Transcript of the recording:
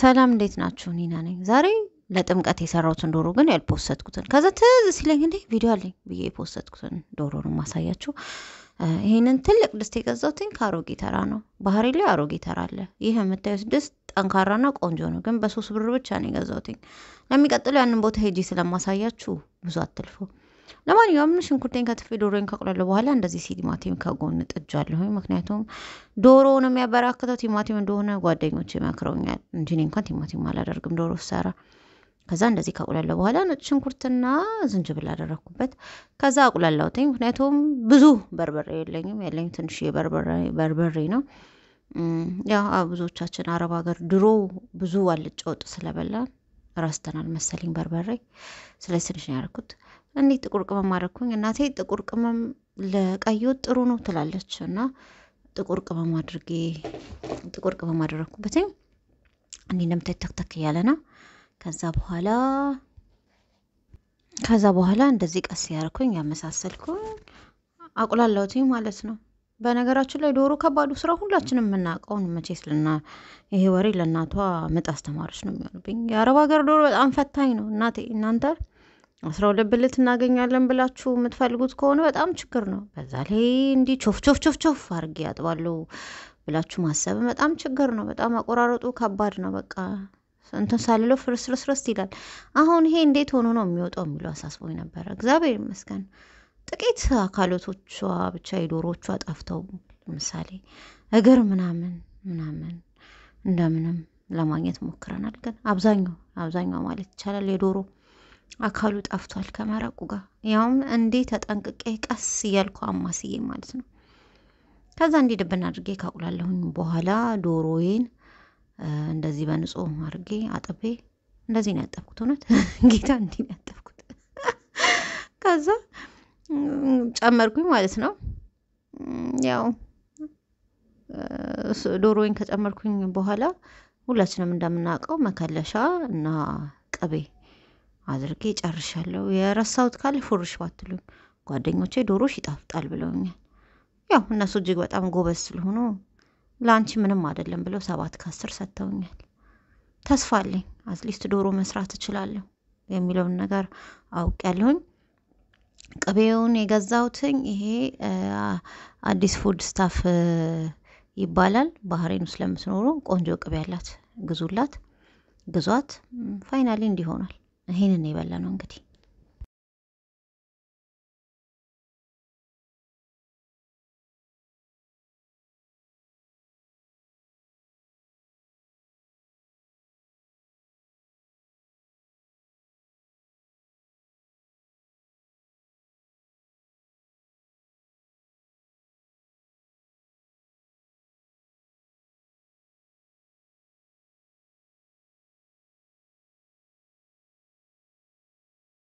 ሰላም እንዴት ናችሁ? ኒና ነኝ። ዛሬ ለጥምቀት የሰራሁትን ዶሮ ግን ያልፖሰትኩትን ከዛ ትዝ ሲለኝ እንዴ ቪዲዮ አለኝ ብዬ የፖሰትኩትን ዶሮ ነው ማሳያችሁ። ይህንን ትልቅ ድስት የገዛሁትኝ ከአሮጌ ተራ ነው። ባህሪ ላይ አሮጌ ተራ አለ። ይህ የምታዩት ድስት ጠንካራና ቆንጆ ነው፣ ግን በሶስት ብር ብቻ ነው የገዛሁትኝ። ለሚቀጥለው ያንን ቦታ ሄጂ ስለማሳያችሁ ብዙ አትልፎ ለማንኛውም ሽንኩርቴን ከትፌ ዶሮን ከቁላለሁ በኋላ እንደዚህ ሲል ቲማቲም ከጎን ጥጃለሁ። ምክንያቱም ዶሮውን የሚያበራክተው ቲማቲም እንደሆነ ጓደኞች ይመክረውኛል እንጂ እኔ እንኳን ቲማቲም አላደርግም ዶሮ ሰራ። ከዛ እንደዚህ ከቁላለሁ በኋላ ነጭ ሽንኩርትና ዝንጅብል አደረግኩበት። ከዛ አቁላላሁትኝ። ምክንያቱም ብዙ በርበሬ የለኝም፣ ያለኝ ትንሽ በርበሬ ነው። ያ ብዙዎቻችን አረብ ሀገር ድሮ ብዙ አልጫ ወጥ ስለበላን ረስተናል መሰለኝ በርበሬ። ስለዚህ ትንሽ ነው ያደረኩት። እንዲህ ጥቁር ቅመም አደረግኩኝ። እናቴ ጥቁር ቅመም ለቀይ ወጥ ጥሩ ነው ትላለች እና ጥቁር ቅመም አድርጌ ጥቁር ቅመም አደረግኩበትኝ። እንዲህ እንደምታይ ተክተክ እያለ ነው። ከዛ በኋላ ከዛ በኋላ እንደዚህ ቀስ ያርኩኝ ያመሳሰልኩኝ አቁላላሁትኝ ማለት ነው። በነገራችን ላይ ዶሮ ከባዱ ስራ ሁላችንም የምናውቀውን መቼስ ልና ይሄ ወሬ ለእናቷ ምጥ አስተማሪች ነው የሚሆንብኝ። የአረብ ሀገር ዶሮ በጣም ፈታኝ ነው እናቴ እናንተ አስራ ሁለት ብልት እናገኛለን ብላችሁ የምትፈልጉት ከሆነ በጣም ችግር ነው። በዛ ላይ እንዲህ ቾፍ ቾፍ ቾፍ ቾፍ አድርጌ ያጥባለሁ ብላችሁ ማሰብ በጣም ችግር ነው። በጣም አቆራረጡ ከባድ ነው። በቃ እንትን ሳልለው ፍርስርስርስ ይላል። አሁን ይሄ እንዴት ሆኖ ነው የሚወጣው የሚለው አሳስቦኝ ነበረ። እግዚአብሔር ይመስገን ጥቂት አካሎቶቿ ብቻ የዶሮቿ ጠፍተው ለምሳሌ እግር ምናምን ምናምን እንደምንም ለማግኘት ሞክረናል። ግን አብዛኛው አብዛኛው ማለት ይቻላል የዶሮ አካሉ ጠፍቷል ከመረቁ ጋር ያውም እንዴ ተጠንቅቄ ቀስ እያልኩ አማስዬ ማለት ነው። ከዛ እንዲህ ድብን አድርጌ ካቁላለሁኝ በኋላ ዶሮዬን እንደዚህ በንጹህ አድርጌ አጥቤ እንደዚህ ነው ያጠብኩት። እውነት ጌታ እንዲህ ነው ያጠብኩት። ከዛ ጨመርኩኝ ማለት ነው። ያው ዶሮዬን ከጨመርኩኝ በኋላ ሁላችንም እንደምናውቀው መከለሻ እና ቅቤ አድርጌ ጨርሻለሁ። የረሳሁት ካለ ፉርሽ ባትሉኝ፣ ጓደኞቼ ዶሮሽ ይጣፍጣል ብለውኛል። ያው እነሱ እጅግ በጣም ጎበዝ ስለሆኑ ለአንቺ ምንም አይደለም ብለው ሰባት ከአስር ሰጥተውኛል። ተስፋ አለኝ አትሊስት ዶሮ መስራት እችላለሁ የሚለውን ነገር አውቅ ያለሁኝ ቅቤውን የገዛሁትኝ ይሄ አዲስ ፉድ ስታፍ ይባላል። ባህሬን ውስጥ ለምትኖሩ ቆንጆ ቅቤ ያላት ግዙላት፣ ግዟት። ፋይናሊ እንዲሆናል ይሄንን የበላ ነው እንግዲህ